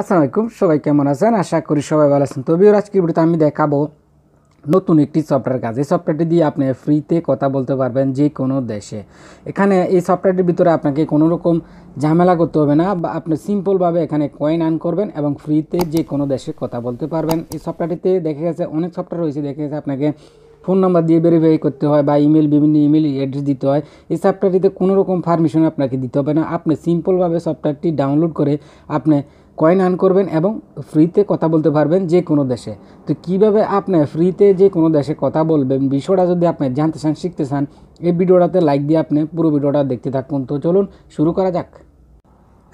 আসসালামু আলাইকুম সবাই কেমন আছেন আশা করি সবাই ভালো আছেন তবে আজকের ভিডিওতে আমি দেখাবো নতুন একটি সফটওয়্যার কাজ এই সফটওয়্যারটি দিয়ে আপনি ফ্রিতে কথা বলতে পারবেন যে কোনো দেশে এখানে এই সফটওয়্যারটির ভিতরে আপনাকে কোনো রকম ঝামেলা করতে হবে না বা আপনি সিম্পলভাবে এখানে কয়েন আর্ন করবেন এবং ফ্রিতে যে কোনো দেশে কথা বলতে পারবেন এই সফটওয়্যারটিতে দেখা গেছে অনেক সফটওয়্যার রয়েছে দেখা গেছে আপনাকে ফোন নাম্বার দিয়ে ভেরিফাই করতে হয় বা ইমেল বিভিন্ন ইমেল অ্যাড্রেস দিতে হয় এই সফটওয়্যারটিতে কোনো রকম পারমিশন আপনাকে দিতে হবে না আপনি সিম্পলভাবে সফটওয়্যারটি ডাউনলোড করে আপনি কয়েন আর্ন করবেন এবং ফ্রিতে কথা বলতে পারবেন যে কোনো দেশে তো কিভাবে আপনি ফ্রিতে যে কোনো দেশে কথা বলবেন বিষয়টা যদি আপনি জানতে চান শিখতে চান এই ভিডিওটাতে লাইক দিয়ে আপনি পুরো ভিডিওটা দেখতে থাকুন তো চলুন শুরু করা যাক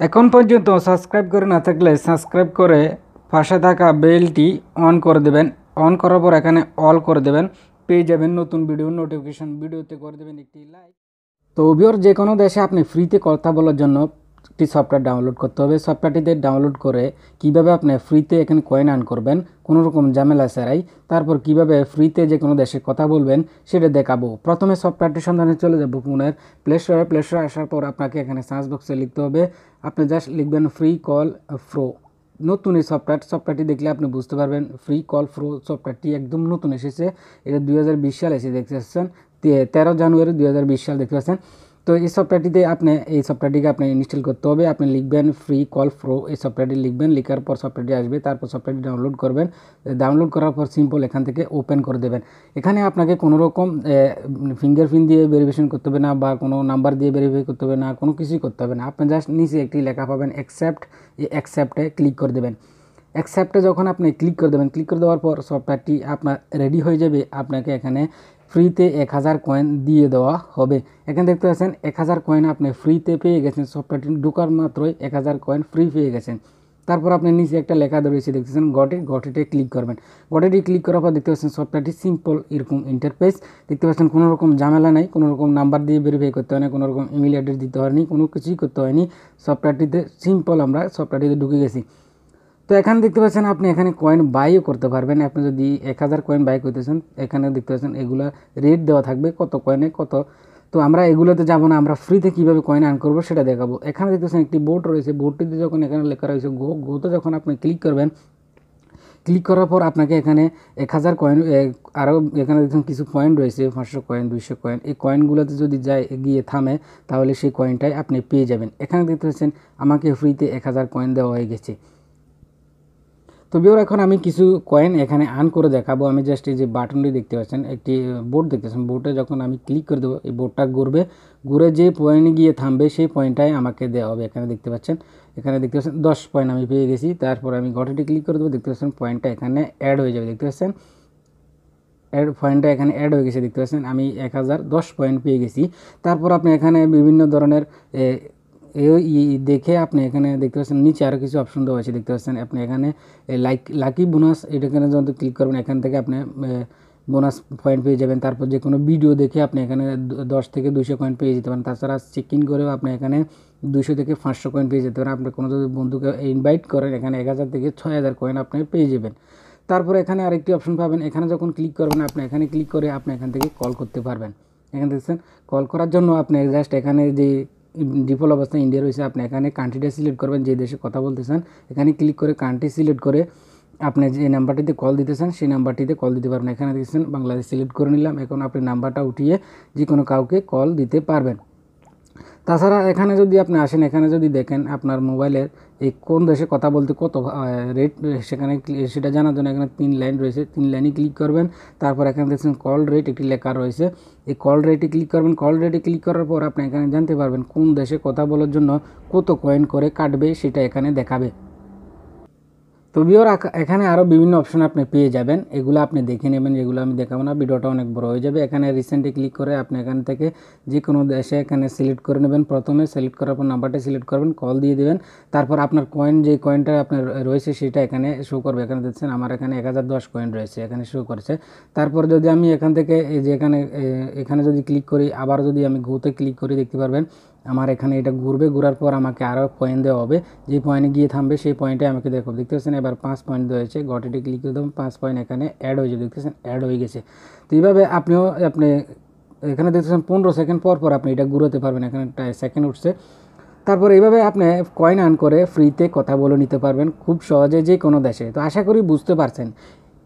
এখন পর্যন্ত সাবস্ক্রাইব করে না থাকলে সাবস্ক্রাইব করে পাশে থাকা বেলটি অন করে দেবেন অন করার পর এখানে অল করে দেবেন পেয়ে যাবেন নতুন ভিডিও নোটিফিকেশন ভিডিওতে করে দেবেন একটি লাইক তো ওবিওর যে কোনো দেশে আপনি ফ্রিতে কথা বলার জন্য একটি সফটওয়্যার ডাউনলোড করতে হবে সফটওয়্যারটিতে ডাউনলোড করে কিভাবে আপনি ফ্রিতে এখানে কয়েন আর্ন করবেন কোনোরকম রকম ঝামেলা ছাড়াই তারপর কিভাবে ফ্রিতে যে কোনো দেশে কথা বলবেন সেটা দেখাবো প্রথমে সফটওয়্যারটি সন্ধানে চলে যাব ফোনের প্লে স্টোরে প্লে স্টোরে আসার পর আপনাকে এখানে সার্চ বক্সে লিখতে হবে আপনি জাস্ট লিখবেন ফ্রি কল ফ্রো নতুন এই সফটওয়্যার সফটওয়্যারটি দেখলে আপনি বুঝতে পারবেন ফ্রি কল ফ্রো সফটওয়্যারটি একদম নতুন এসেছে এটা দুই সাল এসে দেখতে আসছেন তেরো জানুয়ারি দুই সাল দেখতে পাচ্ছেন তো এই সফটওয়্যারটিতে আপনি এই সফটওয়্যারটিকে আপনি ইনস্টল করতে হবে আপনি লিখবেন ফ্রি কল প্রো এই সফটওয়্যারটি লিখবেন লিখার পর সফটওয়্যারটি আসবে তারপর সফটওয়্যারটি ডাউনলোড করবেন ডাউনলোড করার পর সিম্পল এখান থেকে ওপেন করে দেবেন এখানে আপনাকে কোনো রকম ফিঙ্গারপ্রিন্ট দিয়ে ভেরিফিকেশন করতে হবে না বা কোনো নাম্বার দিয়ে ভেরিফাই করতে হবে না কোনো কিছুই করতে হবে না আপনি জাস্ট নিচে একটি লেখা পাবেন অ্যাকসেপ্ট এই অ্যাকসেপ্টে ক্লিক করে দেবেন অ্যাকসেপ্টে যখন আপনি ক্লিক করে দেবেন ক্লিক করে দেওয়ার পর সফটওয়্যারটি আপনার রেডি হয়ে যাবে আপনাকে এখানে ফ্রিতে এক হাজার কয়েন দিয়ে দেওয়া হবে এখানে দেখতে পাচ্ছেন এক হাজার কয়েন আপনি ফ্রিতে পেয়ে গেছেন সফটওয়্যারটি ঢুকার মাত্রই এক হাজার কয়েন ফ্রি পেয়ে গেছেন তারপর আপনি নিচে একটা লেখা দৌড়িয়েছে দেখতেছেন গটে গটেটে ক্লিক করবেন গটেটি ক্লিক করার পর দেখতে পাচ্ছেন সফটওয়্যারটি সিম্পল এরকম ইন্টারফেস দেখতে পাচ্ছেন কোনো রকম ঝামেলা নাই কোনো রকম নাম্বার দিয়ে ভেরিফাই করতে হয় না কোনো রকম ইমেল অ্যাড্রেস দিতে হয়নি কোনো কিছুই করতে হয়নি সফটওয়্যারটিতে সিম্পল আমরা সফটওয়্যারটিতে ঢুকে গেছি তো এখানে দেখতে পাচ্ছেন আপনি এখানে কয়েন বাইও করতে পারবেন আপনি যদি এক হাজার কয়েন বাই করতে চান এখানে দেখতে পাচ্ছেন এগুলো রেট দেওয়া থাকবে কত কয়েনে কত তো আমরা এগুলোতে যাবো না আমরা ফ্রিতে কীভাবে কয়েন আর্ন করবো সেটা দেখাবো এখানে দেখতে পাচ্ছেন একটি বোর্ড রয়েছে বোর্ডটিতে যখন এখানে লেখা রয়েছে গো গোতে যখন আপনি ক্লিক করবেন ক্লিক করার পর আপনাকে এখানে এক হাজার কয়েন আরও এখানে দেখুন কিছু কয়েন রয়েছে পাঁচশো কয়েন দুইশো কয়েন এই কয়েনগুলোতে যদি যায় গিয়ে থামে তাহলে সেই কয়েনটাই আপনি পেয়ে যাবেন এখানে দেখতে পাচ্ছেন আমাকে ফ্রিতে এক হাজার কয়েন দেওয়া হয়ে গেছে তো বিওর এখন আমি কিছু কয়েন এখানে আন করে দেখাবো আমি জাস্ট এই যে বাটনটি দেখতে পাচ্ছেন একটি বোর্ড দেখতে পাচ্ছেন বোর্ডে যখন আমি ক্লিক করে দেবো এই বোর্ডটা ঘুরবে ঘুরে যে পয়েন্ট গিয়ে থামবে সেই পয়েন্টটাই আমাকে দেওয়া হবে এখানে দেখতে পাচ্ছেন এখানে দেখতে পাচ্ছেন দশ পয়েন্ট আমি পেয়ে গেছি তারপর আমি ঘটাটি ক্লিক করে দেবো দেখতে পাচ্ছেন পয়েন্টটা এখানে অ্যাড হয়ে যাবে দেখতে পাচ্ছেন অ্যাড পয়েন্টটা এখানে অ্যাড হয়ে গেছে দেখতে পাচ্ছেন আমি এক হাজার দশ পয়েন্ট পেয়ে গেছি তারপর আপনি এখানে বিভিন্ন ধরনের দেখে আপনি এখানে দেখতে পাচ্ছেন নিচে আরও কিছু অপশন দেওয়া আছে দেখতে পাচ্ছেন আপনি এখানে লাইক লাকি বোনাস এটা এখানে যখন ক্লিক করবেন এখান থেকে আপনি বোনাস পয়েন্ট পেয়ে যাবেন তারপর যে কোনো ভিডিও দেখে আপনি এখানে দশ থেকে দুশো কয়েন পেয়ে যেতে পারেন তাছাড়া চেক ইন করেও আপনি এখানে দুশো থেকে পাঁচশো কয়েন পেয়ে যেতে পারেন আপনি কোনো যদি বন্ধুকে ইনভাইট করেন এখানে এক হাজার থেকে ছয় হাজার কয়েন আপনি পেয়ে যাবেন তারপর এখানে আরেকটি অপশন পাবেন এখানে যখন ক্লিক করবেন আপনি এখানে ক্লিক করে আপনি এখান থেকে কল করতে পারবেন এখানে দেখছেন কল করার জন্য আপনি জাস্ট এখানে যে ডিফল্ট অবস্থায় ইন্ডিয়া রয়েছে আপনি এখানে কান্ট্রিটা সিলেক্ট করবেন যে দেশে কথা বলতে চান এখানে ক্লিক করে কান্ট্রি সিলেক্ট করে আপনি যে নাম্বারটিতে কল দিতে চান সেই নাম্বারটিতে কল দিতে পারবেন এখানে দেখছেন বাংলাদেশ সিলেক্ট করে নিলাম এখন আপনি নাম্বারটা উঠিয়ে যে কোনো কাউকে কল দিতে পারবেন তাছাড়া এখানে যদি আপনি আসেন এখানে যদি দেখেন আপনার মোবাইলের এই কোন দেশে কথা বলতে কত রেট সেখানে সেটা জানার জন্য এখানে তিন লাইন রয়েছে তিন লাইনে ক্লিক করবেন তারপর এখানে দেখছেন কল রেট একটি লেখা রয়েছে এই কল রেটে ক্লিক করবেন কল রেটে ক্লিক করার পর আপনি এখানে জানতে পারবেন কোন দেশে কথা বলার জন্য কত কয়েন করে কাটবে সেটা এখানে দেখাবে তো বিওর এখানে আরও বিভিন্ন অপশন আপনি পেয়ে যাবেন এগুলো আপনি দেখে নেবেন যেগুলো আমি দেখাবো না ভিডিওটা অনেক বড় হয়ে যাবে এখানে রিসেন্টলি ক্লিক করে আপনি এখান থেকে যে কোনো দেশে এখানে সিলেক্ট করে নেবেন প্রথমে সিলেক্ট করার পর নাম্বারটা সিলেক্ট করবেন কল দিয়ে দেবেন তারপর আপনার কয়েন যে কয়েনটা আপনার রয়েছে সেটা এখানে শো করবে এখানে দেখছেন আমার এখানে এক হাজার দশ কয়েন রয়েছে এখানে শো করছে তারপর যদি আমি এখান থেকে যে এখানে এখানে যদি ক্লিক করি আবার যদি আমি ঘুতে ক্লিক করি দেখতে পারবেন আমার এখানে এটা ঘুরবে ঘুরার পর আমাকে আরও পয়েন্ট দেওয়া হবে যে পয়েন্টে গিয়ে থামবে সেই পয়েন্টে আমাকে দেখো দেখতে পাচ্ছেন এবার পাঁচ পয়েন্ট হয়েছে গটেটি ক্লিক করে দেবেন পাঁচ পয়েন্ট এখানে অ্যাড হয়ে দেখতে দেখতেছেন অ্যাড হয়ে গেছে তো এইভাবে আপনিও আপনি এখানে দেখতেছেন পনেরো সেকেন্ড পর পর আপনি এটা ঘুরোতে পারবেন এখানে সেকেন্ড উঠছে তারপর এইভাবে আপনি কয়েন আন করে ফ্রিতে কথা বলে নিতে পারবেন খুব সহজে যে কোনো দেশে তো আশা করি বুঝতে পারছেন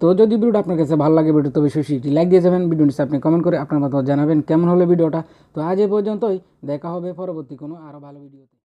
তো যদি ভিডিওটা আপনার কাছে ভালো লাগে ভিডিও তো অবশ্যই একটি লাইক দিয়ে যাবেন ভিডিও আপনি কমেন্ট করে আপনার মতামত জানাবেন কেমন হলো ভিডিওটা তো আজ এ পর্যন্তই দেখা হবে পরবর্তী কোনো আরও ভালো ভিডিওতে